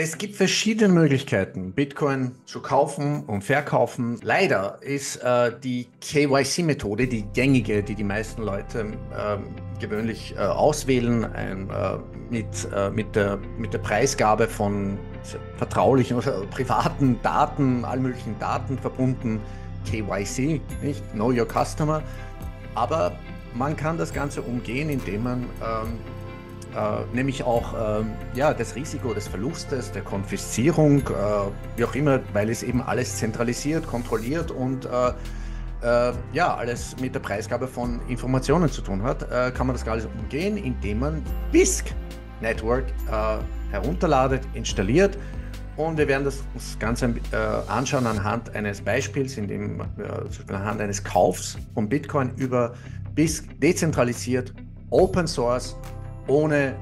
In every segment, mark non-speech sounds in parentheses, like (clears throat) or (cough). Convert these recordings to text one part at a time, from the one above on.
Es gibt verschiedene Möglichkeiten, Bitcoin zu kaufen und verkaufen. Leider ist äh, die KYC-Methode die gängige, die die meisten Leute äh, gewöhnlich äh, auswählen, ein, äh, mit, äh, mit, der, mit der Preisgabe von vertraulichen oder (laughs) privaten Daten, all möglichen Daten verbunden. KYC, nicht? Know Your Customer. Aber man kann das Ganze umgehen, indem man ähm, äh, nämlich auch äh, ja, das Risiko des Verlustes, der Konfiszierung, äh, wie auch immer, weil es eben alles zentralisiert, kontrolliert und äh, äh, ja, alles mit der Preisgabe von Informationen zu tun hat, äh, kann man das alles umgehen, indem man BISC Network herunterladet, installiert. Und wir werden das, das Ganze anschauen anhand eines Beispiels, in dem, anhand eines Kaufs von Bitcoin über BISC dezentralisiert, Open Source ohne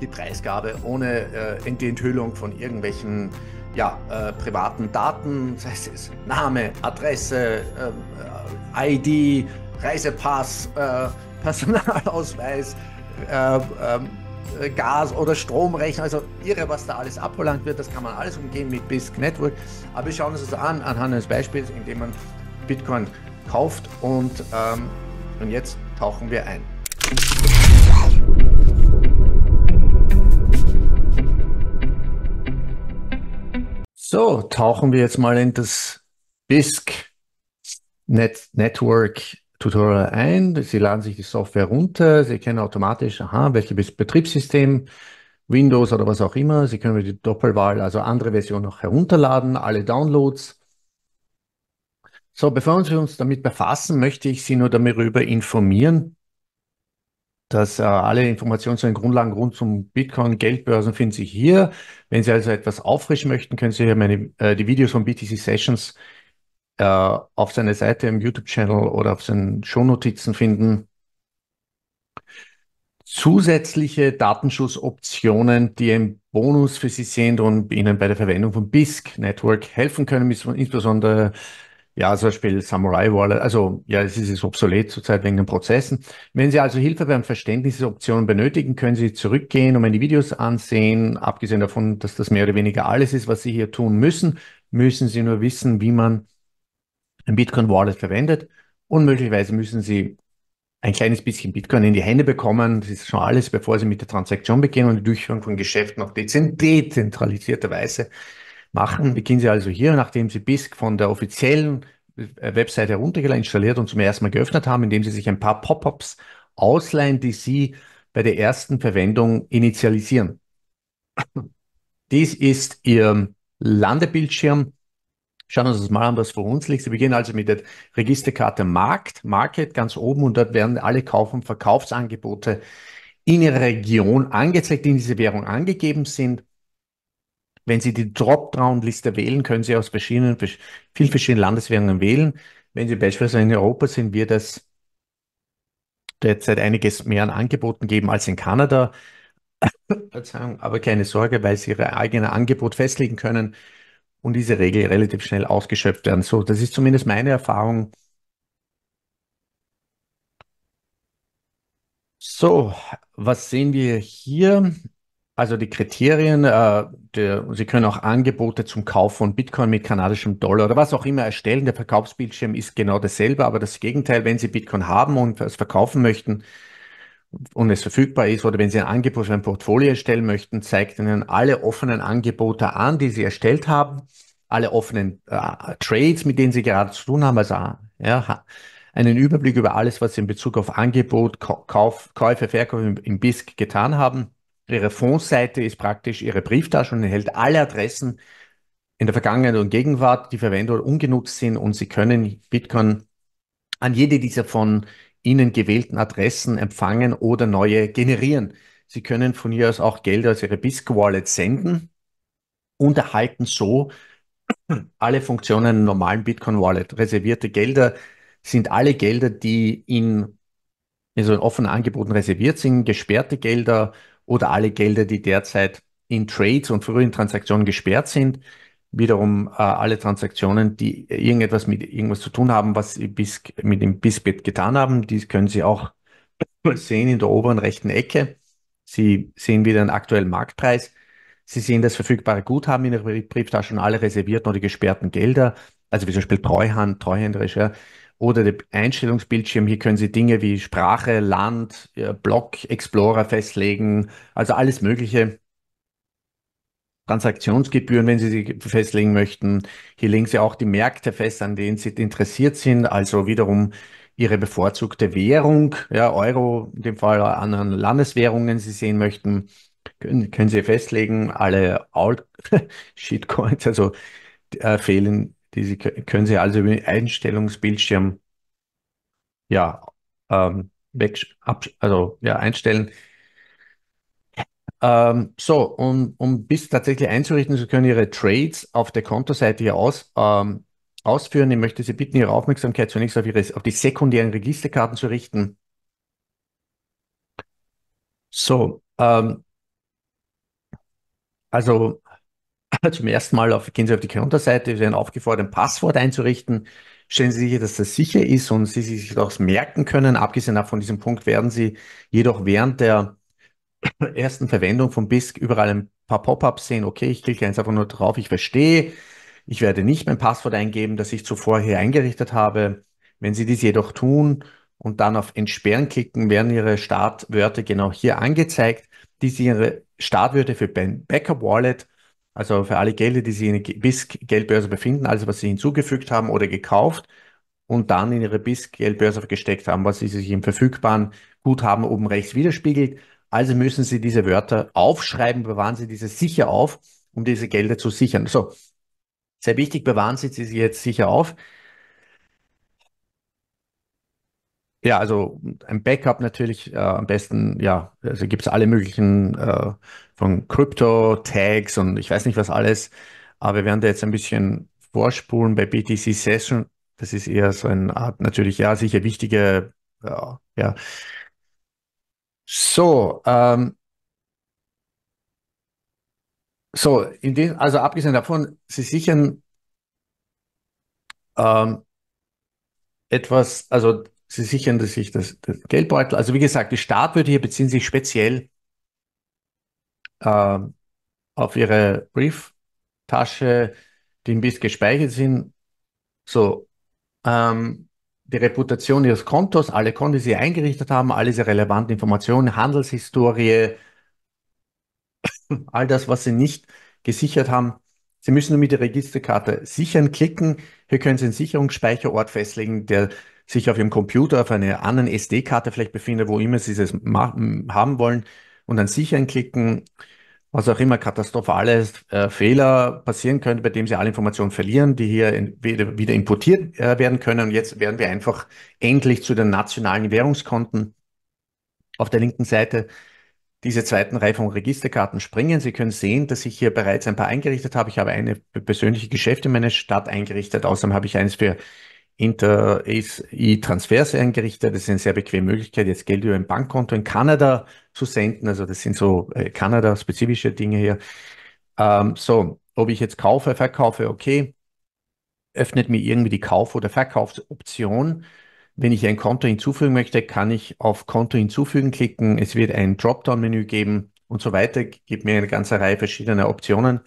die Preisgabe, ohne äh, die Enthüllung von irgendwelchen ja, äh, privaten Daten, sei das heißt es Name, Adresse, äh, äh ID, Reisepass, äh, (laughs) Personalausweis, äh, ähm, Gas- oder Stromrechner, also irre, was da alles abverlangt wird, das kann man alles umgehen mit BISC Network. Aber wir schauen uns das an anhand eines Beispiels, indem man Bitcoin kauft und, ähm, und jetzt tauchen wir ein. So, tauchen wir jetzt mal in das BISC Net Network Tutorial ein. Sie laden sich die Software runter. Sie kennen automatisch, aha, welches Betriebssystem, Windows oder was auch immer. Sie können die Doppelwahl, also andere Versionen noch herunterladen, alle Downloads. So, bevor wir uns damit befassen, möchte ich Sie nur darüber informieren, dass äh, alle Informationen zu den Grundlagen rund zum Bitcoin, Geldbörsen finden sich hier. Wenn Sie also etwas auffrischen möchten, können Sie hier meine, äh, die Videos von BTC Sessions äh, auf seiner Seite im YouTube-Channel oder auf seinen Shownotizen finden. Zusätzliche Datenschutzoptionen, die ein Bonus für Sie sind und Ihnen bei der Verwendung von BISC Network helfen können, insbesondere ja, zum Beispiel Samurai Wallet, also ja, es ist obsolet zurzeit wegen den Prozessen. Wenn Sie also Hilfe beim Verständnis dieser Optionen benötigen, können Sie zurückgehen und meine Videos ansehen. Abgesehen davon, dass das mehr oder weniger alles ist, was Sie hier tun müssen, müssen Sie nur wissen, wie man ein Bitcoin Wallet verwendet und möglicherweise müssen Sie ein kleines bisschen Bitcoin in die Hände bekommen. Das ist schon alles, bevor Sie mit der Transaktion beginnen und die Durchführung von Geschäften auf dezentralisierter Weise machen. Mhm. Beginnen sie also hier, nachdem Sie BISC von der offiziellen äh, Webseite heruntergeladen, installiert und zum ersten Mal geöffnet haben, indem Sie sich ein paar Pop-ups ausleihen, die Sie bei der ersten Verwendung initialisieren. Dies ist Ihr Landebildschirm. Schauen wir uns das mal an, was vor uns liegt. Sie beginnen also mit der Registerkarte Markt, Market ganz oben und dort werden alle Kauf- und Verkaufsangebote in Ihrer Region angezeigt, die in diese Währung angegeben sind. Wenn Sie die Dropdown-Liste wählen, können Sie aus verschiedenen, vielen verschiedenen Landeswährungen wählen. Wenn Sie beispielsweise in Europa sind, wird es derzeit einiges mehr an Angeboten geben als in Kanada. Aber keine Sorge, weil Sie Ihr eigenes Angebot festlegen können und diese Regel relativ schnell ausgeschöpft werden. So, das ist zumindest meine Erfahrung. So, was sehen wir hier? Also die Kriterien, äh, der, Sie können auch Angebote zum Kauf von Bitcoin mit kanadischem Dollar oder was auch immer erstellen. Der Verkaufsbildschirm ist genau dasselbe, aber das Gegenteil, wenn Sie Bitcoin haben und es verkaufen möchten und es verfügbar ist oder wenn Sie ein Angebot für ein Portfolio erstellen möchten, zeigt Ihnen alle offenen Angebote an, die Sie erstellt haben, alle offenen äh, Trades, mit denen Sie gerade zu tun haben, also äh, ja, einen Überblick über alles, was Sie in Bezug auf Angebot, Kauf, Käufe, Verkäufe im BISC getan haben Ihre Fondsseite ist praktisch Ihre Brieftasche und enthält alle Adressen in der Vergangenheit und Gegenwart, die verwendet oder ungenutzt sind und Sie können Bitcoin an jede dieser von Ihnen gewählten Adressen empfangen oder neue generieren. Sie können von hier aus auch Geld aus Ihrer BISC-Wallet senden und erhalten so alle Funktionen einer normalen Bitcoin-Wallet. Reservierte Gelder sind alle Gelder, die in also offene Angeboten reserviert sind, gesperrte Gelder oder alle Gelder, die derzeit in Trades und frühen Transaktionen gesperrt sind. Wiederum äh, alle Transaktionen, die irgendetwas mit irgendwas zu tun haben, was Sie bis, mit dem BISBIT getan haben, die können Sie auch (laughs) sehen in der oberen rechten Ecke. Sie sehen wieder einen aktuellen Marktpreis. Sie sehen das verfügbare Guthaben in der Brieftasche und alle reservierten oder gesperrten Gelder, also wie zum Beispiel Treuhand, Treuhänderisch. Ja oder der Einstellungsbildschirm. Hier können Sie Dinge wie Sprache, Land, äh, Block, Explorer festlegen, also alles Mögliche. Transaktionsgebühren, wenn Sie sie festlegen möchten. Hier legen Sie auch die Märkte fest, an denen Sie interessiert sind, also wiederum Ihre bevorzugte Währung, ja, Euro in dem Fall, oder anderen Landeswährungen Sie sehen möchten, können, können Sie festlegen. Alle Alt (laughs) Shitcoins, also äh, fehlen diese können Sie also über den Einstellungsbildschirm ja, ähm, weg, ab, also, ja, einstellen. Ähm, so, um, um bis tatsächlich einzurichten, Sie können Ihre Trades auf der Kontoseite hier aus, ähm, ausführen. Ich möchte Sie bitten, Ihre Aufmerksamkeit zunächst auf, ihre, auf die sekundären Registerkarten zu richten. So, ähm, also (laughs) zum ersten Mal auf, gehen Sie auf die Counterseite, Sie werden aufgefordert, ein Passwort einzurichten. Stellen Sie sicher, dass das sicher ist und Sie sich das merken können. Abgesehen davon diesem Punkt werden Sie jedoch während der (coughs) ersten Verwendung von BISC überall ein paar Pop-ups sehen. Okay, ich klicke jetzt einfach nur drauf, ich verstehe. Ich werde nicht mein Passwort eingeben, das ich zuvor hier eingerichtet habe. Wenn Sie dies jedoch tun und dann auf Entsperren klicken, werden Ihre Startwörter genau hier angezeigt. Dies Ihre Startwörter für Backup Wallet also für alle Gelder, die Sie in der BISC-Geldbörse befinden, also was Sie hinzugefügt haben oder gekauft und dann in Ihre BISC-Geldbörse gesteckt haben, was Sie sich im verfügbaren Guthaben oben rechts widerspiegelt. Also müssen Sie diese Wörter aufschreiben, bewahren Sie diese sicher auf, um diese Gelder zu sichern. So, sehr wichtig, bewahren Sie sie jetzt sicher auf. Ja, also ein Backup natürlich äh, am besten, ja, also gibt es alle möglichen äh, von Crypto-Tags und ich weiß nicht was alles, aber wir werden da jetzt ein bisschen vorspulen bei BTC Session. Das ist eher so eine Art, natürlich, ja, sicher wichtige, ja. Äh, ja. So, ähm, so, in dem, also abgesehen davon, Sie sichern ähm, etwas, also Sie sichern sich das, das Geldbeutel. Also wie gesagt, die Startwürde hier beziehen sich speziell äh, auf ihre Brieftasche, die im BIS gespeichert sind. So, ähm, die Reputation ihres Kontos, alle Konten, die sie eingerichtet haben, alle diese relevanten Informationen, Handelshistorie, (laughs) all das, was sie nicht gesichert haben. Sie müssen nur mit der Registerkarte sichern klicken. Hier können Sie einen Sicherungsspeicherort festlegen, der sich auf ihrem Computer, auf einer anderen SD-Karte vielleicht befindet, wo immer sie es haben wollen und dann sichern klicken, was auch immer katastrophale äh, Fehler passieren könnte, bei dem sie alle Informationen verlieren, die hier in, wieder, wieder, importiert äh, werden können. Und jetzt werden wir einfach endlich zu den nationalen Währungskonten auf der linken Seite diese zweiten Reihe von Registerkarten springen. Sie können sehen, dass ich hier bereits ein paar eingerichtet habe. Ich habe eine persönliche Geschäfte in meiner Stadt eingerichtet. Außerdem habe ich eins für Inter ACI Transfers eingerichtet. Das ist eine sehr bequeme Möglichkeit, jetzt Geld über ein Bankkonto in Kanada zu senden. Also das sind so äh, Kanada-spezifische Dinge hier. Ähm, so, ob ich jetzt kaufe, verkaufe, okay, öffnet mir irgendwie die Kauf- oder Verkaufsoption. Wenn ich ein Konto hinzufügen möchte, kann ich auf Konto hinzufügen klicken. Es wird ein Dropdown-Menü geben und so weiter. Gibt mir eine ganze Reihe verschiedener Optionen.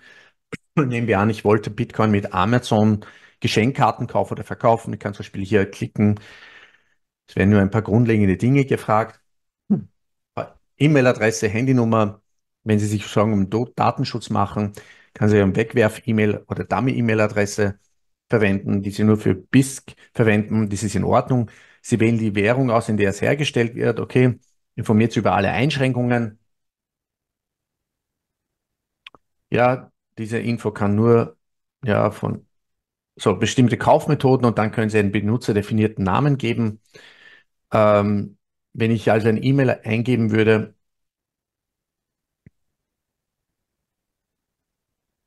Nehmen wir an, ich wollte Bitcoin mit Amazon Geschenkkarten kaufen oder verkaufen. Ich kann zum Beispiel hier klicken. Es werden nur ein paar grundlegende Dinge gefragt. Hm. E-Mail-Adresse, Handynummer. Wenn Sie sich Sorgen um Datenschutz machen, kann Sie eine Wegwerf-E-Mail oder Dummy-E-Mail-Adresse verwenden, die Sie nur für BISC verwenden. Das ist in Ordnung. Sie wählen die Währung aus, in der es hergestellt wird. Okay, informiert Sie über alle Einschränkungen. Ja, diese Info kann nur ja, von so bestimmte Kaufmethoden und dann können Sie einen benutzerdefinierten Namen geben. Ähm, wenn ich also ein E-Mail eingeben würde,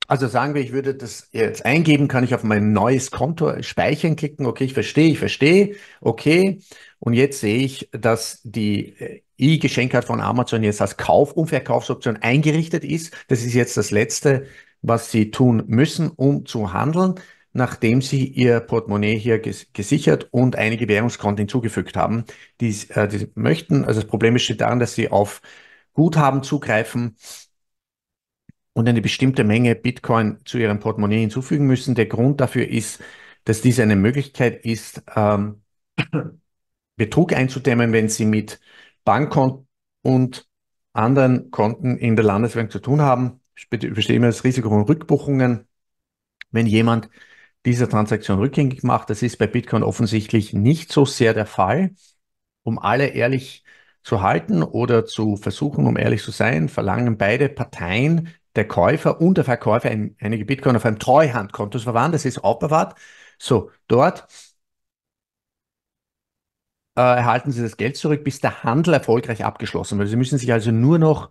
also sagen wir, ich würde das jetzt eingeben, kann ich auf mein neues Konto speichern klicken. Okay, ich verstehe, ich verstehe. Okay. Und jetzt sehe ich, dass die äh, E-Geschenkkarte von Amazon jetzt als Kauf- und Verkaufsoption eingerichtet ist. Das ist jetzt das Letzte, was Sie tun müssen, um zu handeln nachdem sie ihr Portemonnaie hier ges gesichert und einige Währungskonten hinzugefügt haben, die, äh, die möchten. Also das Problem besteht darin, dass sie auf Guthaben zugreifen und eine bestimmte Menge Bitcoin zu ihrem Portemonnaie hinzufügen müssen. Der Grund dafür ist, dass dies eine Möglichkeit ist, ähm, (clears throat) Betrug einzudämmen, wenn sie mit Bankkonten und anderen Konten in der Landesbank zu tun haben. Ich immer das Risiko von Rückbuchungen, wenn jemand diese Transaktion rückgängig macht. Das ist bei Bitcoin offensichtlich nicht so sehr der Fall. Um alle ehrlich zu halten oder zu versuchen, um ehrlich zu sein, verlangen beide Parteien, der Käufer und der Verkäufer, ein, einige Bitcoin auf einem Treuhandkonto zu verwahren. Das ist aufbewahrt. So, dort äh, erhalten Sie das Geld zurück, bis der Handel erfolgreich abgeschlossen wird. Sie müssen sich also nur noch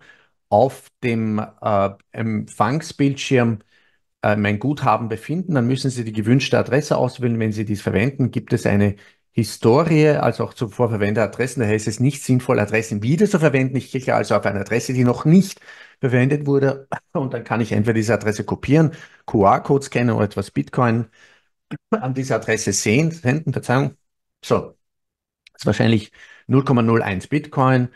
auf dem äh, Empfangsbildschirm äh, mein Guthaben befinden, dann müssen Sie die gewünschte Adresse auswählen. Wenn Sie dies verwenden, gibt es eine Historie, also auch zuvor verwendete Adressen. Daher ist es nicht sinnvoll, Adressen wieder zu verwenden. Ich klicke also auf eine Adresse, die noch nicht verwendet wurde. (clears throat) Und dann kann ich entweder diese Adresse kopieren, QR-Code scannen oder etwas Bitcoin an diese Adresse sehen, senden, Verzeihung. So, das ist wahrscheinlich 0,01 Bitcoin.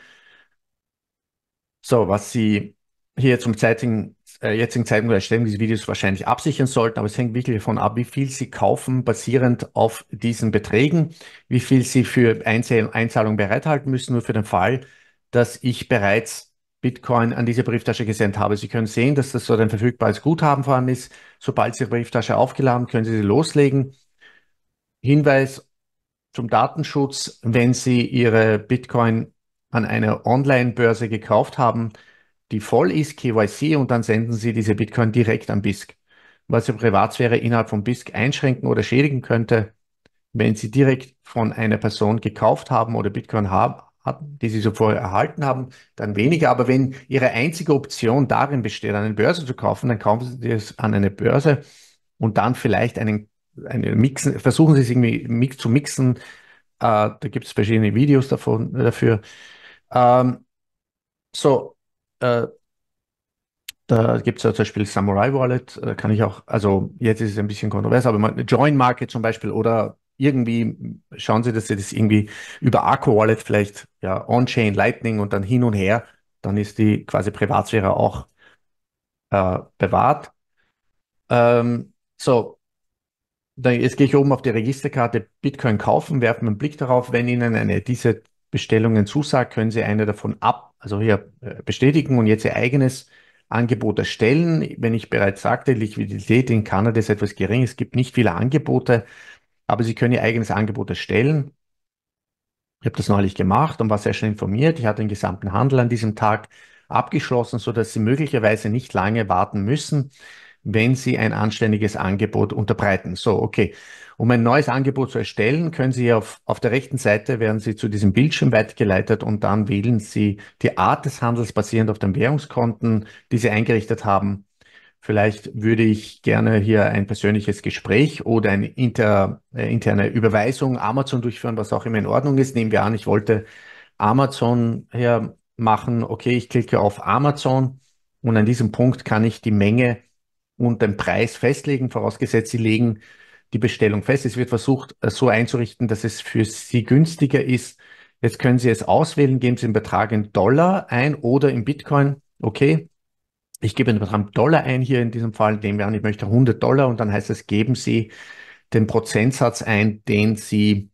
So, was Sie hier zum zeitigen, äh, jetzigen Zeitpunkt der Erstellung Videos wahrscheinlich absichern sollten, aber es hängt wirklich davon ab, wie viel Sie kaufen, basierend auf diesen Beträgen, wie viel Sie für Einzahl Einzahlungen bereithalten müssen, nur für den Fall, dass ich bereits Bitcoin an diese Brieftasche gesendet habe. Sie können sehen, dass das so ein verfügbares Guthaben vorhanden ist. Sobald Sie die Brieftasche aufgeladen, können Sie sie loslegen. Hinweis zum Datenschutz, wenn Sie Ihre Bitcoin an einer Online-Börse gekauft haben, die voll ist, KYC, und dann senden sie diese Bitcoin direkt an BISC, was ihre Privatsphäre innerhalb von BISC einschränken oder schädigen könnte, wenn sie direkt von einer Person gekauft haben oder Bitcoin haben, hatten, die sie zuvor erhalten haben, dann weniger. Aber wenn ihre einzige Option darin besteht, eine Börse zu kaufen, dann kaufen sie es an eine Börse und dann vielleicht einen, einen mixen, versuchen sie es irgendwie mix, zu mixen. Äh, da gibt es verschiedene Videos davon, dafür. Ähm, so, äh, da gibt es ja zum Beispiel Samurai Wallet, da äh, kann ich auch, also jetzt ist es ein bisschen kontrovers, aber eine Join Market zum Beispiel oder irgendwie schauen Sie, dass Sie das irgendwie über Arco Wallet vielleicht, ja, On-Chain, Lightning und dann hin und her, dann ist die quasi Privatsphäre auch äh, bewahrt. Ähm, so, dann, jetzt gehe ich oben auf die Registerkarte Bitcoin kaufen, werfen einen Blick darauf. Wenn Ihnen eine dieser Bestellungen zusagt, können Sie eine davon ab also hier äh, bestätigen und jetzt ihr eigenes Angebot erstellen. Wenn ich bereits sagte, Liquidität in Kanada ist etwas gering, es gibt nicht viele Angebote, aber Sie können Ihr eigenes Angebot erstellen. Ich habe das neulich gemacht und war sehr schnell informiert. Ich hatte den gesamten Handel an diesem Tag abgeschlossen, so dass Sie möglicherweise nicht lange warten müssen wenn Sie ein anständiges Angebot unterbreiten. So, okay. Um ein neues Angebot zu erstellen, können Sie auf, auf der rechten Seite werden Sie zu diesem Bildschirm weitergeleitet und dann wählen Sie die Art des Handels basierend auf den Währungskonten, die Sie eingerichtet haben. Vielleicht würde ich gerne hier ein persönliches Gespräch oder eine inter, äh, interne Überweisung Amazon durchführen, was auch immer in Ordnung ist. Nehmen wir an, ich wollte Amazon her machen. Okay, ich klicke auf Amazon und an diesem Punkt kann ich die Menge und den Preis festlegen, vorausgesetzt, sie legen die Bestellung fest. Es wird versucht, äh, so einzurichten, dass es für sie günstiger ist. Jetzt können Sie es auswählen, geben Sie den Betrag in Dollar ein oder in Bitcoin. Okay, ich gebe den Betrag Dollar ein hier in diesem Fall, nehmen wir an, ich möchte 100 Dollar und dann heißt es, geben Sie den Prozentsatz ein, den Sie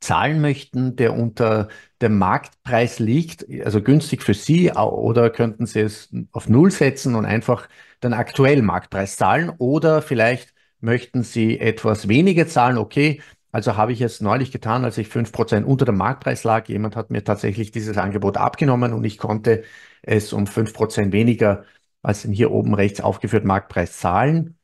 zahlen möchten, der unter dem Marktpreis liegt, also günstig für Sie, oder könnten Sie es auf Null setzen und einfach den aktuellen Marktpreis zahlen, oder vielleicht möchten Sie etwas weniger zahlen, okay, also habe ich es neulich getan, als ich fünf Prozent unter dem Marktpreis lag. Jemand hat mir tatsächlich dieses Angebot abgenommen und ich konnte es um fünf Prozent weniger als den hier oben rechts aufgeführten Marktpreis zahlen.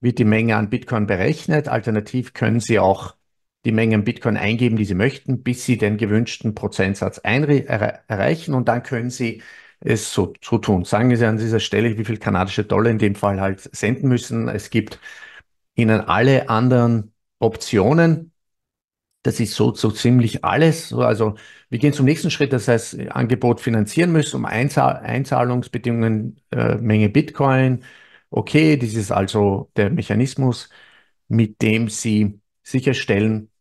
Wird die Menge an Bitcoin berechnet? Alternativ können Sie auch die Mengen Bitcoin eingeben, die sie möchten, bis sie den gewünschten Prozentsatz er erreichen und dann können sie es so, so tun. Sagen Sie an dieser Stelle, wie viel kanadische Dollar in dem Fall halt senden müssen. Es gibt Ihnen alle anderen Optionen. Das ist so, so ziemlich alles. Also wir gehen zum nächsten Schritt, das heißt Angebot finanzieren müssen, um Einzahl Einzahlungsbedingungen, äh, Menge Bitcoin. Okay, das ist also der Mechanismus, mit dem Sie sicherstellen,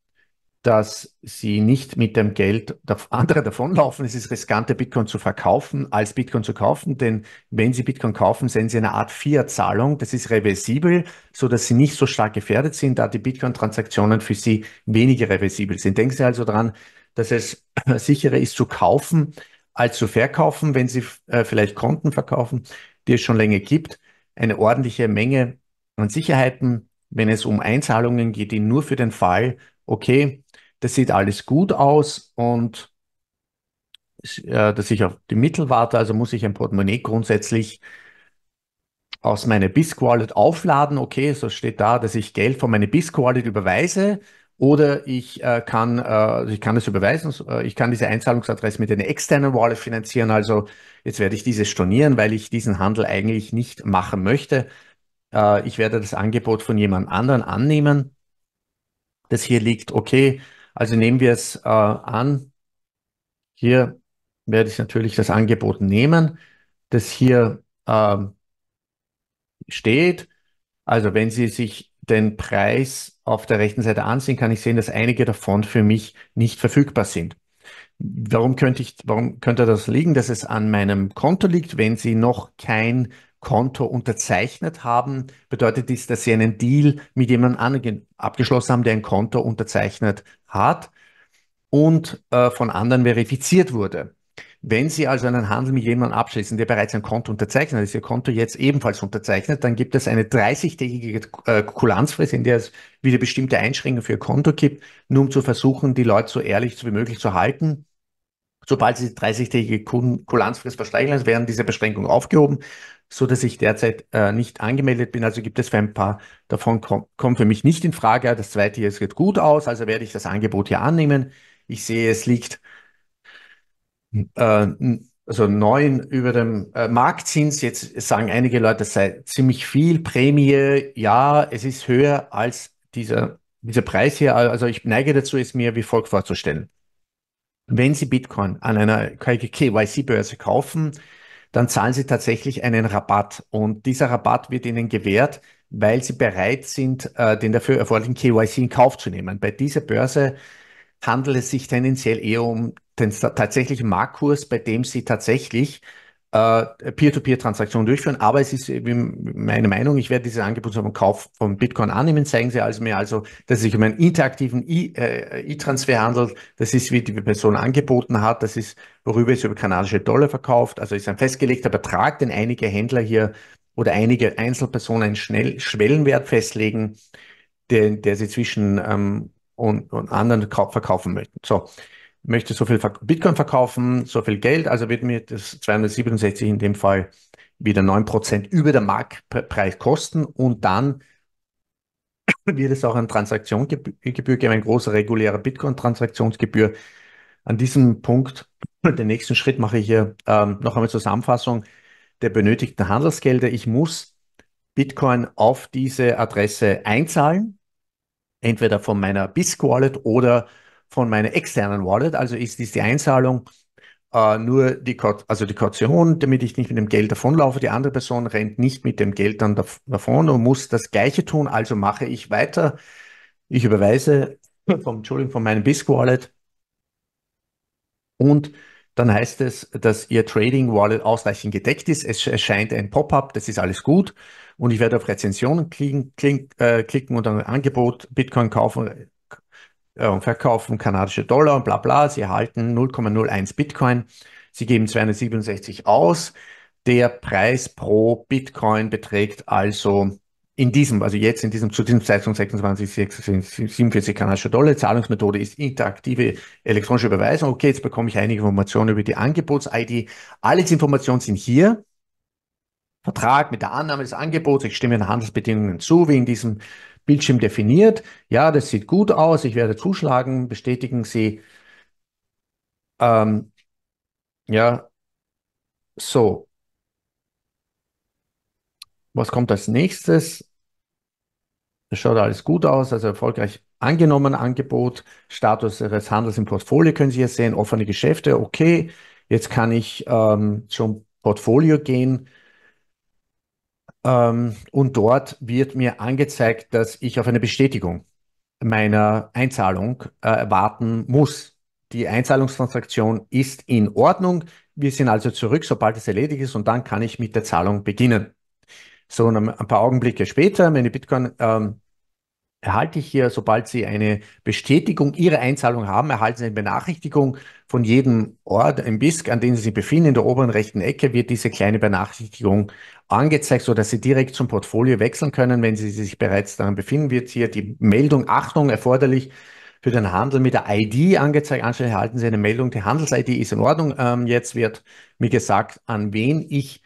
dass sie nicht mit dem Geld anderer davonlaufen. Es ist riskanter, Bitcoin zu verkaufen, als Bitcoin zu kaufen, denn wenn sie Bitcoin kaufen, sehen sie eine Art Fiat-Zahlung. Das ist reversibel, so dass sie nicht so stark gefährdet sind, da die Bitcoin-Transaktionen für sie weniger reversibel sind. Denken Sie also daran, dass es (clears throat) sicherer ist zu kaufen, als zu verkaufen, wenn Sie äh, vielleicht Konten verkaufen, die es schon länger gibt. Eine ordentliche Menge an Sicherheiten, wenn es um Einzahlungen geht, die nur für den Fall, okay, das sieht alles gut aus und äh, dass ich auf die Mittel warte, also muss ich ein Portemonnaie grundsätzlich aus meiner BISC-Wallet aufladen. Okay, so steht da, dass ich Geld von meiner BISC-Wallet überweise oder ich äh, kann, äh, also ich kann das überweisen, äh, ich kann diese Einzahlungsadresse mit einer externen Wallet finanzieren. Also jetzt werde ich diese stornieren, weil ich diesen Handel eigentlich nicht machen möchte. Äh, ich werde das Angebot von jemand anderen annehmen, das hier liegt. Okay, also nehmen wir es äh, an, hier werde ich natürlich das Angebot nehmen, das hier äh, steht. Also wenn Sie sich den Preis auf der rechten Seite ansehen, kann ich sehen, dass einige davon für mich nicht verfügbar sind. Warum könnte ich, warum könnte das liegen, dass es an meinem Konto liegt, wenn Sie noch kein Konto unterzeichnet haben, bedeutet dies, dass sie einen Deal mit jemandem abgeschlossen haben, der ein Konto unterzeichnet hat und äh, von anderen verifiziert wurde. Wenn Sie also einen Handel mit jemandem abschließen, der bereits ein Konto unterzeichnet ist Ihr Konto jetzt ebenfalls unterzeichnet, dann gibt es eine 30-tägige äh, Kulanzfrist, in der es wieder bestimmte Einschränkungen für Ihr Konto gibt, nur um zu versuchen, die Leute so ehrlich wie möglich zu halten Sobald sie die 30-tägige Kulanzfrist verstreichen werden diese Beschränkungen aufgehoben, so dass ich derzeit äh, nicht angemeldet bin. Also gibt es für ein paar davon, kommen komm für mich nicht in Frage. Das zweite hier sieht gut aus, also werde ich das Angebot hier annehmen. Ich sehe, es liegt äh, also neun über dem äh, Marktzins. Jetzt sagen einige Leute, es sei ziemlich viel. Prämie, ja, es ist höher als dieser, dieser Preis hier. Also ich neige dazu, es mir wie folgt vorzustellen. Wenn Sie Bitcoin an einer KYC-Börse kaufen, dann zahlen Sie tatsächlich einen Rabatt. Und dieser Rabatt wird Ihnen gewährt, weil Sie bereit sind, äh, den dafür erforderlichen KYC in Kauf zu nehmen. Bei dieser Börse handelt es sich tendenziell eher um den tatsächlichen Marktkurs, bei dem Sie tatsächlich äh, Peer-to-Peer-Transaktionen durchführen. Aber es ist meine Meinung, ich werde dieses Angebot zum Kauf von Bitcoin annehmen. Zeigen Sie also mir also, dass es sich um einen interaktiven E-Transfer äh, handelt. Das ist, wie die Person angeboten hat. Das ist, worüber es über kanadische Dollar verkauft. Also ist ein festgelegter Betrag, den einige Händler hier oder einige Einzelpersonen einen schnell Schwellenwert festlegen, den, der sie zwischen ähm, und, und anderen verkaufen möchten. So möchte so viel Bitcoin verkaufen, so viel Geld, also wird mir das 267 in dem Fall wieder 9% über der Marktpreis kosten und dann (coughs) wird es auch eine Transaktionsgebühr geben, eine große reguläre Bitcoin-Transaktionsgebühr. An diesem Punkt, (coughs) den nächsten Schritt mache ich hier ähm, noch einmal Zusammenfassung der benötigten Handelsgelder. Ich muss Bitcoin auf diese Adresse einzahlen, entweder von meiner BISC-Wallet oder von meiner externen Wallet, also ist, ist die Einzahlung äh, nur die, also die Kaution, damit ich nicht mit dem Geld davonlaufe. Die andere Person rennt nicht mit dem Geld dann davon und muss das Gleiche tun, also mache ich weiter. Ich überweise vom, Entschuldigung, von meinem BISC Wallet und dann heißt es, dass Ihr Trading Wallet ausreichend gedeckt ist. Es erscheint ein Pop-up, das ist alles gut. Und ich werde auf Rezensionen klicken, äh, klicken und dann Angebot Bitcoin kaufen, äh, und verkaufen kanadische Dollar und bla bla. Sie erhalten 0,01 Bitcoin. Sie geben 267 aus. Der Preis pro Bitcoin beträgt also in diesem, also jetzt in diesem, zu diesem Zeitpunkt 26, 47 kanadische Dollar. Zahlungsmethode ist interaktive elektronische Überweisung. Okay, jetzt bekomme ich einige Informationen über die Angebots-ID. Alle Informationen sind hier. Vertrag mit der Annahme des Angebots. Ich stimme den Handelsbedingungen zu, wie in diesem Bildschirm definiert. Ja, das sieht gut aus, ich werde zuschlagen, bestätigen Sie. Ähm, ja, so. Was kommt als nächstes? Es schaut alles gut aus, also erfolgreich angenommen, Angebot, Status Ihres Handels im Portfolio können Sie hier sehen, offene Geschäfte, okay. Jetzt kann ich ähm, zum Portfolio gehen ähm, und dort wird mir angezeigt, dass ich auf eine Bestätigung meiner Einzahlung äh, warten muss. Die Einzahlungstransaktion ist in Ordnung. Wir sind also zurück, sobald es erledigt ist, und dann kann ich mit der Zahlung beginnen. So, ein paar Augenblicke später, meine Bitcoin ähm, erhalte ich hier, sobald Sie eine Bestätigung Ihrer Einzahlung haben, erhalten Sie eine Benachrichtigung von jedem Ort im BISC, an dem Sie sich befinden. In der oberen rechten Ecke wird diese kleine Benachrichtigung angezeigt, sodass Sie direkt zum Portfolio wechseln können, wenn Sie sich bereits daran befinden. Wird hier die Meldung Achtung erforderlich für den Handel mit der ID angezeigt. Anstelle erhalten Sie eine Meldung, die Handels-ID ist in Ordnung. Ähm, jetzt wird mir gesagt, an wen ich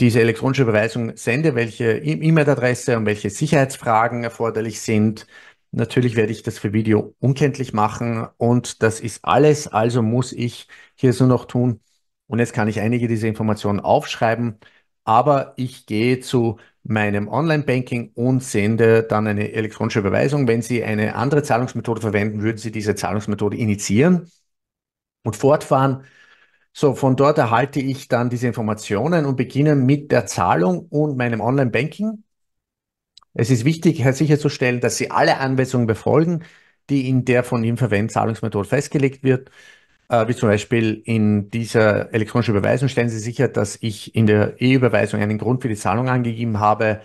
diese elektronische Überweisung sende, welche e- E-Mail-Adresse und welche Sicherheitsfragen erforderlich sind. Natürlich werde ich das für Video unkenntlich machen und das ist alles. Also muss ich hier so noch tun. Und jetzt kann ich einige dieser Informationen aufschreiben aber ich gehe zu meinem Online-Banking und sende dann eine elektronische Überweisung. Wenn Sie eine andere Zahlungsmethode verwenden, würden Sie diese Zahlungsmethode initiieren und fortfahren. So, von dort erhalte ich dann diese Informationen und beginne mit der Zahlung und meinem Online-Banking. Es ist wichtig sicherzustellen, dass Sie alle Anweisungen befolgen, die in der von Ihnen verwendeten Zahlungsmethode festgelegt wird. Äh, wie zum Beispiel in dieser elektronischen Überweisung stellen Sie sicher, dass ich in der E-Überweisung einen Grund für die Zahlung angegeben habe,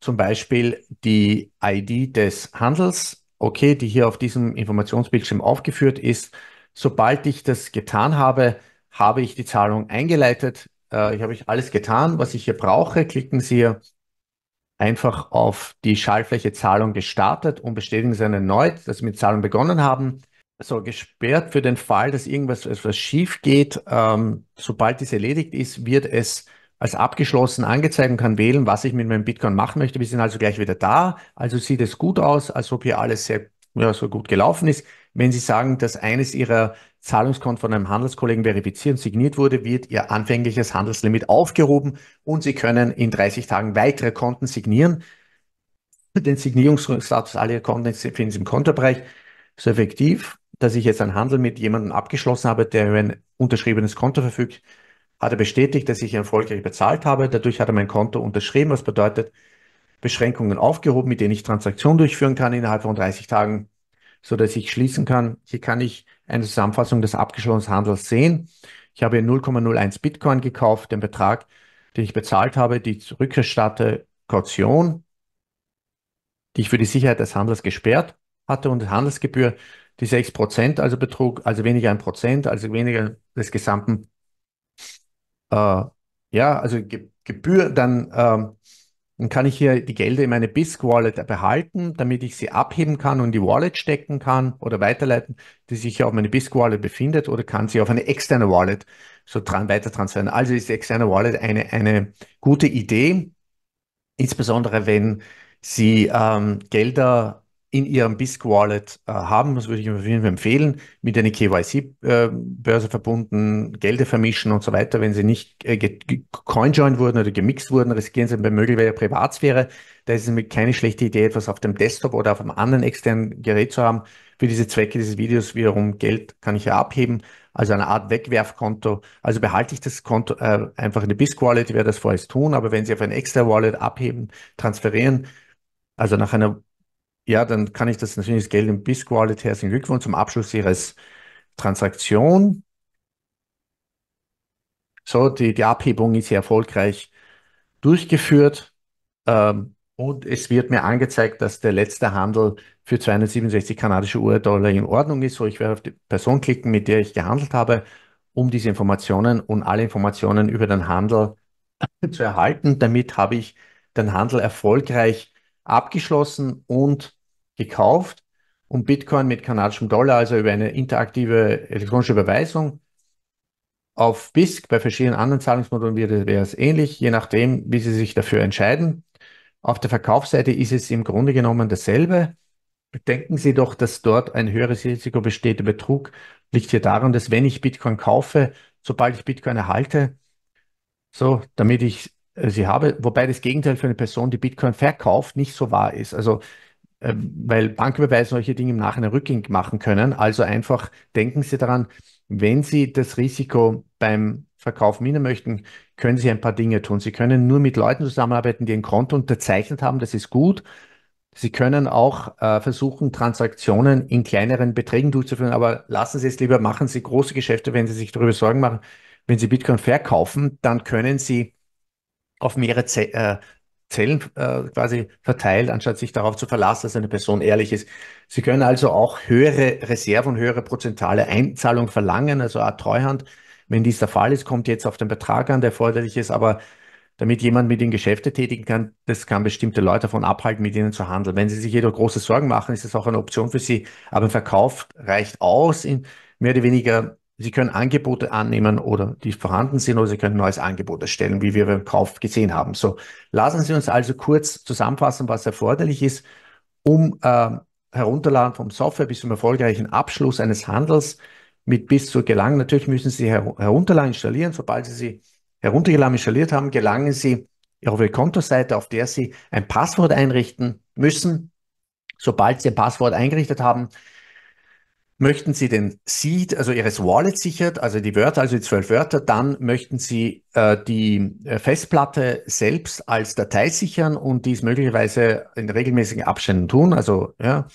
zum Beispiel die ID des Handels, okay, die hier auf diesem Informationsbildschirm aufgeführt ist. Sobald ich das getan habe, habe ich die Zahlung eingeleitet. ich äh, habe ich alles getan, was ich hier brauche. Klicken Sie hier einfach auf die Schaltfläche Zahlung gestartet und bestätigen Sie erneut, dass Sie mit Zahlung begonnen haben so gesperrt für den Fall, dass irgendwas etwas schief geht. Ähm, sobald dies erledigt ist, wird es als abgeschlossen angezeigt und kann wählen, was ich mit meinem Bitcoin machen möchte. Wir sind also gleich wieder da. Also sieht es gut aus, als ob hier alles sehr ja, so gut gelaufen ist. Wenn Sie sagen, dass eines Ihrer Zahlungskonten von einem Handelskollegen verifiziert und signiert wurde, wird Ihr anfängliches Handelslimit aufgehoben und Sie können in 30 Tagen weitere Konten signieren. Den Signierungsstatus aller Konten finden Sie im Kontobereich. So effektiv dass ich jetzt einen Handel mit jemandem abgeschlossen habe, der über ein unterschriebenes Konto verfügt, hat er bestätigt, dass ich erfolgreich bezahlt habe. Dadurch hat er mein Konto unterschrieben, was bedeutet, Beschränkungen aufgehoben, mit denen ich Transaktionen durchführen kann innerhalb von 30 Tagen, sodass ich schließen kann. Hier kann ich eine Zusammenfassung des abgeschlossenen Handels sehen. Ich habe 0,01 Bitcoin gekauft, den Betrag, den ich bezahlt habe, die zurückgestatte Kaution, die ich für die Sicherheit des Handels gesperrt hatte und die Handelsgebühr die 6% also betrug, also weniger ein Prozent, also weniger des gesamten, äh, ja, also Ge Gebühr, dann, ähm, dann kann ich hier die Gelder in meine BISC-Wallet behalten, damit ich sie abheben kann und die Wallet stecken kann oder weiterleiten, die sich auf meine BISC-Wallet befindet oder kann sie auf eine externe Wallet so dran weiter transferieren. Also ist die externe Wallet eine, eine gute Idee, insbesondere wenn Sie ähm, Gelder in ihrem BISC Wallet äh, haben, das würde ich empfehlen, mit einer KYC-Börse äh, verbunden, Gelder vermischen und so weiter. Wenn sie nicht äh, coinjoined wurden oder gemixt wurden, riskieren sie bei möglicher Privatsphäre. Da ist es mir keine schlechte Idee, etwas auf dem Desktop oder auf einem anderen externen Gerät zu haben. Für diese Zwecke dieses Videos wiederum Geld kann ich ja abheben, also eine Art Wegwerfkonto. Also behalte ich das Konto äh, einfach in der BISC Wallet, werde das vorerst tun, aber wenn Sie auf ein extra Wallet abheben, transferieren, also nach einer ja, dann kann ich das natürlich das Geld in Bisquality Herzlichen Glückwunsch zum Abschluss Ihres Transaktion. So, die, die Abhebung ist hier erfolgreich durchgeführt. Ähm, und es wird mir angezeigt, dass der letzte Handel für 267 kanadische US-Dollar in Ordnung ist. So, ich werde auf die Person klicken, mit der ich gehandelt habe, um diese Informationen und alle Informationen über den Handel zu erhalten. Damit habe ich den Handel erfolgreich abgeschlossen und gekauft und Bitcoin mit kanadischem Dollar, also über eine interaktive elektronische Überweisung auf BISC. Bei verschiedenen anderen Zahlungsmodulen wäre es ähnlich, je nachdem, wie Sie sich dafür entscheiden. Auf der Verkaufsseite ist es im Grunde genommen dasselbe. Bedenken Sie doch, dass dort ein höheres Risiko besteht. Der Betrug liegt hier daran, dass wenn ich Bitcoin kaufe, sobald ich Bitcoin erhalte, so, damit ich äh, sie habe, wobei das Gegenteil für eine Person, die Bitcoin verkauft, nicht so wahr ist. Also äh, weil Banküberweisen solche Dinge im Nachhinein rückgängig machen können. Also einfach denken Sie daran, wenn Sie das Risiko beim Verkauf mindern möchten, können Sie ein paar Dinge tun. Sie können nur mit Leuten zusammenarbeiten, die ein Konto unterzeichnet haben, das ist gut. Sie können auch äh, versuchen, Transaktionen in kleineren Beträgen durchzuführen, aber lassen Sie es lieber, machen Sie große Geschäfte, wenn Sie sich darüber Sorgen machen. Wenn Sie Bitcoin verkaufen, dann können Sie auf mehrere Ze äh, Zellen äh, quasi verteilt, anstatt sich darauf zu verlassen, dass eine Person ehrlich ist. Sie können also auch höhere Reserven und höhere prozentale Einzahlung verlangen, also Art Treuhand. Wenn dies der Fall ist, kommt jetzt auf den Betrag an, der erforderlich ist, aber damit jemand mit ihnen Geschäfte tätigen kann, das kann bestimmte Leute davon abhalten, mit ihnen zu handeln. Wenn sie sich jedoch große Sorgen machen, ist das auch eine Option für sie, aber ein Verkauf reicht aus, in mehr oder weniger Sie können Angebote annehmen oder die vorhanden sind oder Sie können neues Angebot erstellen, wie wir beim Kauf gesehen haben. So, lassen Sie uns also kurz zusammenfassen, was erforderlich ist, um äh, herunterladen vom Software bis zum erfolgreichen Abschluss eines Handels mit bis zu gelangen. Natürlich müssen Sie her herunterladen, installieren. Sobald Sie sie heruntergeladen, installiert haben, gelangen Sie auf Ihre Kontoseite, auf der Sie ein Passwort einrichten müssen. Sobald Sie ein Passwort eingerichtet haben, möchten Sie den Seed, also Ihres Wallet sichert, also die Wörter, also die zwölf Wörter, dann möchten Sie äh, die äh, Festplatte selbst als Datei sichern und dies möglicherweise in regelmäßigen Abständen tun. Also ja,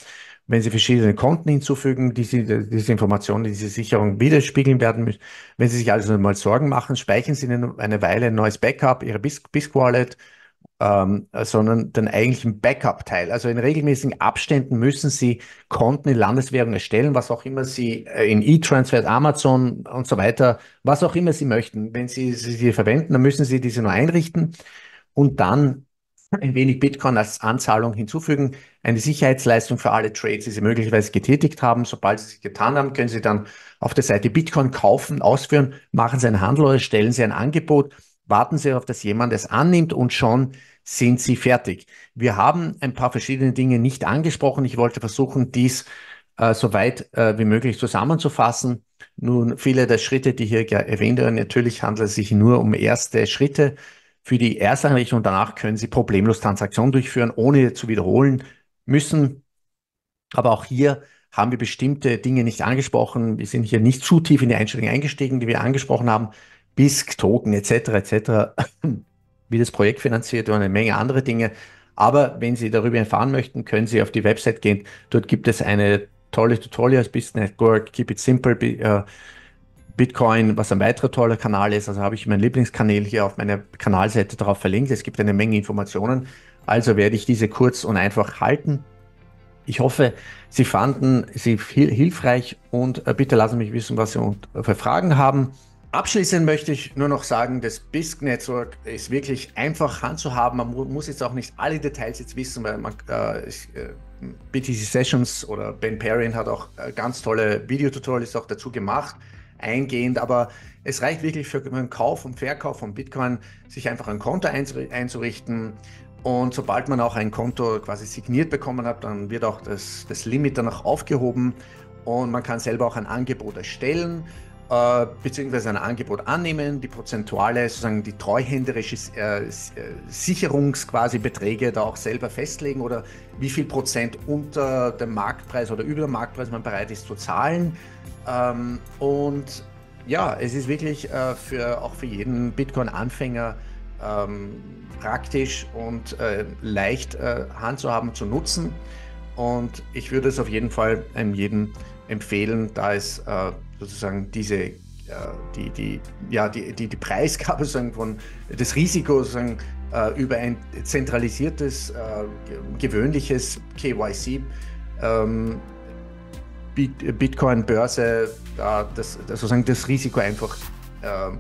wenn Sie verschiedene Konten hinzufügen, die Sie, diese Informationen, diese Sicherung widerspiegeln werden müssen. Wenn Sie sich also mal Sorgen machen, speichern Sie eine Weile ein neues Backup, Ihre BISC-Wallet. bisk wallet ähm, sondern den eigentlichen Backup-Teil. Also in regelmäßigen Abständen müssen Sie Konten in Landeswährung erstellen, was auch immer Sie äh, in E-Transfer, Amazon und so weiter, was auch immer Sie möchten. Wenn Sie sie verwenden, dann müssen Sie diese nur einrichten und dann ein wenig Bitcoin als Anzahlung hinzufügen. Eine Sicherheitsleistung für alle Trades, die Sie möglicherweise getätigt haben. Sobald Sie es getan haben, können Sie dann auf der Seite Bitcoin kaufen, ausführen, machen Sie einen Handel oder stellen Sie ein Angebot warten Sie auf, dass jemand es annimmt und schon sind sie fertig. Wir haben ein paar verschiedene Dinge nicht angesprochen. Ich wollte versuchen, dies äh, so weit äh, wie möglich zusammenzufassen. Nun, viele der Schritte, die hier erwähnt werden, natürlich handelt es sich nur um erste Schritte für die Ersteinrichtung. Danach können Sie problemlos Transaktionen durchführen, ohne zu wiederholen müssen. Aber auch hier haben wir bestimmte Dinge nicht angesprochen. Wir sind hier nicht zu tief in die Einstellungen eingestiegen, die wir angesprochen haben. BISC, Token etc. etc wie das Projekt finanziert und eine Menge andere Dinge. Aber wenn Sie darüber erfahren möchten, können Sie auf die Website gehen. Dort gibt es eine tolle Tutorials, Business Network, Keep It Simple, äh, Bitcoin, was ein weiterer toller Kanal ist. Also habe ich meinen Lieblingskanal hier auf meiner Kanalseite darauf verlinkt. Es gibt eine Menge Informationen. Also werde ich diese kurz und einfach halten. Ich hoffe, Sie fanden sie hilfreich und äh, bitte lassen Sie mich wissen, was Sie für Fragen haben. Abschließend möchte ich nur noch sagen, das BISC Network ist wirklich einfach handzuhaben. Man muss jetzt auch nicht alle Details jetzt wissen, weil man äh, ich, äh, BTC Sessions oder Ben Perrin hat auch äh, ganz tolle Videotutorials auch dazu gemacht, eingehend. Aber es reicht wirklich für den Kauf und Verkauf von Bitcoin, sich einfach ein Konto einzurichten. Und sobald man auch ein Konto quasi signiert bekommen hat, dann wird auch das, das Limit danach aufgehoben und man kann selber auch ein Angebot erstellen. Äh, beziehungsweise ein Angebot annehmen, die prozentuale, sozusagen die treuhänderische äh, äh Sicherungs Beträge da auch selber festlegen oder wie viel Prozent unter dem Marktpreis oder über dem Marktpreis man bereit ist zu zahlen. Ähm, und ja, es ist wirklich äh, für, auch für jeden Bitcoin-Anfänger ähm, praktisch und äh, leicht äh, handzuhaben, zu nutzen. Und ich würde es auf jeden Fall einem ähm, jeden empfehlen, da es äh, sozusagen diese äh, die, die, ja, die, die, die Preisgabe sozusagen von das Risiko sozusagen äh, über ein zentralisiertes, äh, gewöhnliches KYC ähm, Bitcoin-Börse, äh, das, das, sozusagen das Risiko einfach ähm,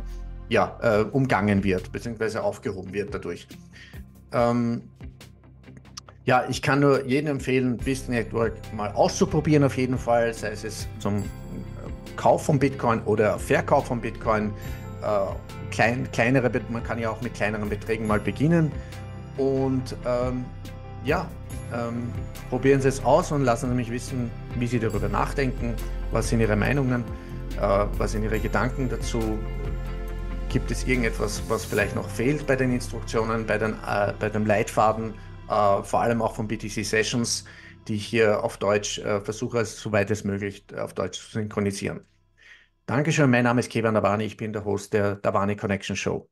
ja, äh, umgangen wird, beziehungsweise aufgehoben wird dadurch. Ähm, ja, ich kann nur jedem empfehlen, Network mal auszuprobieren auf jeden Fall, sei es zum Kauf von Bitcoin oder Verkauf von Bitcoin. Äh, klein, kleinere, man kann ja auch mit kleineren Beträgen mal beginnen. Und ähm, ja, ähm, probieren Sie es aus und lassen Sie mich wissen, wie Sie darüber nachdenken, was sind Ihre Meinungen, äh, was sind Ihre Gedanken dazu. Gibt es irgendetwas, was vielleicht noch fehlt bei den Instruktionen, bei, den, äh, bei dem Leitfaden, äh, vor allem auch von BTC Sessions, die ich hier auf Deutsch äh, versuche, soweit es möglich äh, auf Deutsch zu synchronisieren? Dankeschön, mein Name ist Kevan Davani, ich bin der Host der Davani Connection Show.